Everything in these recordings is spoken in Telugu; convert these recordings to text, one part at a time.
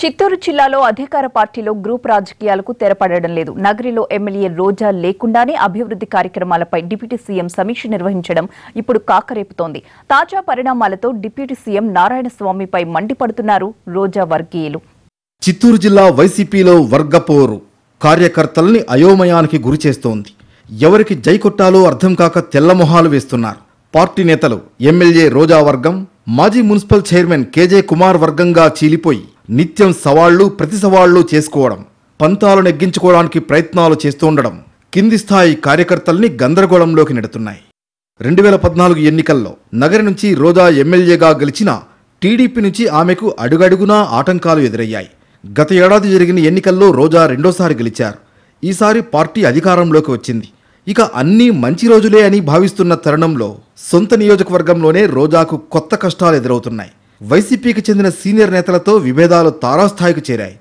చిత్తూరు జిల్లాలో అధికార పార్టీలో గ్రూప్ రాజకీయాలకు తెరపడడం లేదు నగరిలో ఎమ్మెల్యే రోజా లేకుండానే అభివృద్ధి కార్యక్రమాలపై డిప్యూటీ సీఎం సమీక్ష నిర్వహించడం ఇప్పుడు కాకరేపుతోంది తాజా పరిణామాలతో డిప్యూటీ సీఎం నారాయణస్వామిపై మండిపడుతున్నారు రోజా వర్గీయులు చిత్తూరు జిల్లా వైసీపీలో వర్గపోరు కార్యకర్తల్ని అయోమయానికి గురిచేస్తోంది ఎవరికి జై కొట్టాలో అర్థం కాక తెల్లమొహాలు వేస్తున్నారు పార్టీ నేతలు ఎమ్మెల్యే రోజా వర్గం మాజీ మున్సిపల్ చైర్మన్ కేజే కుమార్ వర్గంగా చీలిపోయి నిత్యం సవాళ్లు ప్రతి సవాళ్లు చేసుకోవడం పంతాలు నెగ్గించుకోవడానికి ప్రయత్నాలు చేస్తూ ఉండడం కింది స్థాయి కార్యకర్తల్ని గందరగోళంలోకి నెడుతున్నాయి రెండు వేల పద్నాలుగు ఎన్నికల్లో నగరి నుంచి రోజా ఎమ్మెల్యేగా గెలిచిన టీడీపీ నుంచి ఆమెకు అడుగడుగునా ఆటంకాలు ఎదురయ్యాయి గత ఏడాది జరిగిన ఎన్నికల్లో రోజా రెండోసారి గెలిచారు ఈసారి పార్టీ అధికారంలోకి వచ్చింది ఇక అన్నీ మంచి రోజులే అని భావిస్తున్న తరుణంలో సొంత నియోజకవర్గంలోనే రోజాకు కొత్త కష్టాలు ఎదురవుతున్నాయి వైసీపీకి చెందిన సీనియర్ నేతలతో విభేదాలు తారాస్థాయికి చేరాయి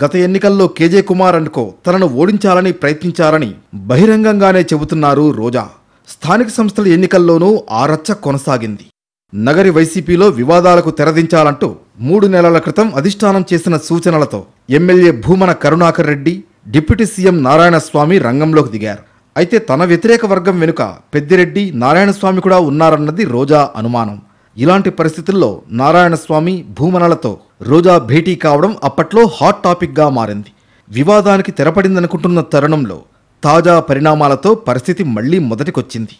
గత ఎన్నికల్లో కేజే కుమార్ అండ్కో తనను ఓడించాలని ప్రయత్నించారని బహిరంగంగానే చెబుతున్నారు రోజా స్థానిక సంస్థల ఎన్నికల్లోనూ ఆ రచ్చ కొనసాగింది నగరి వైసీపీలో వివాదాలకు తెరదించాలంటూ మూడు నెలల క్రితం అధిష్టానం చేసిన సూచనలతో MLA Bhumana Karunakar Reddy deputy CM Narayanaswamy రంగంలోకి దిగారు అయితే తన వ్యతిరేక వర్గం వెనుక పెద్దిరెడ్డి నారాయణస్వామి కూడా ఉన్నారన్నది రోజా అనుమానం ఇలాంటి పరిస్థితుల్లో నారాయణస్వామి భూమనలతో రోజా భేటీ కావడం అప్పట్లో హాట్ టాపిక్గా మారింది వివాదానికి తెరపడిందనుకుంటున్న తరుణంలో తాజా పరిణామాలతో పరిస్థితి మళ్లీ మొదటికొచ్చింది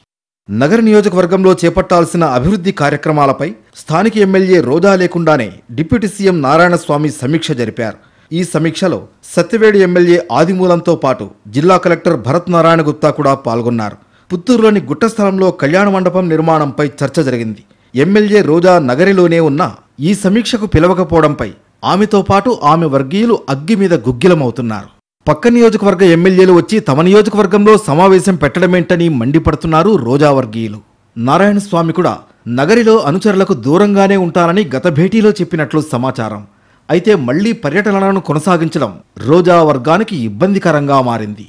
నగర నియోజకవర్గంలో చేపట్టాల్సిన అభివృద్ధి కార్యక్రమాలపై స్థానిక ఎమ్మెల్యే రోజా లేకుండానే డిప్యూటీ సీఎం నారాయణస్వామి సమీక్ష జరిపారు ఈ సమీక్షలో సత్యవేడి ఎమ్మెల్యే ఆదిమూలంతో పాటు జిల్లా కలెక్టర్ భరత్ నారాయణ గుప్తా కూడా పాల్గొన్నారు పుత్తూరులోని గుట్టస్థలంలో కళ్యాణ మండపం నిర్మాణంపై చర్చ జరిగింది ఎమ్మెల్యే రోజా నగరిలోనే ఉన్న ఈ సమీక్షకు పిలవకపోవడంపై ఆమెతో పాటు ఆమె వర్గీయులు అగ్గి మీద గుగ్గిలమవుతున్నారు పక్క నియోజకవర్గ ఎమ్మెల్యేలు వచ్చి తమ నియోజకవర్గంలో సమావేశం పెట్టడమేంటని మండిపడుతున్నారు రోజా వర్గీయులు నారాయణస్వామి కూడా నగరిలో అనుచరులకు దూరంగానే ఉంటానని గత భేటీలో చెప్పినట్లు సమాచారం అయితే మళ్లీ పర్యటనలను కొనసాగించడం రోజా వర్గానికి ఇబ్బందికరంగా మారింది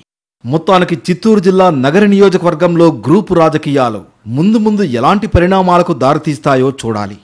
మొత్తానికి చిత్తూరు జిల్లా నగర నియోజకవర్గంలో గ్రూపు రాజకీయాలు ముందు ముందు ఎలాంటి పరిణామాలకు దారితీస్తాయో చూడాలి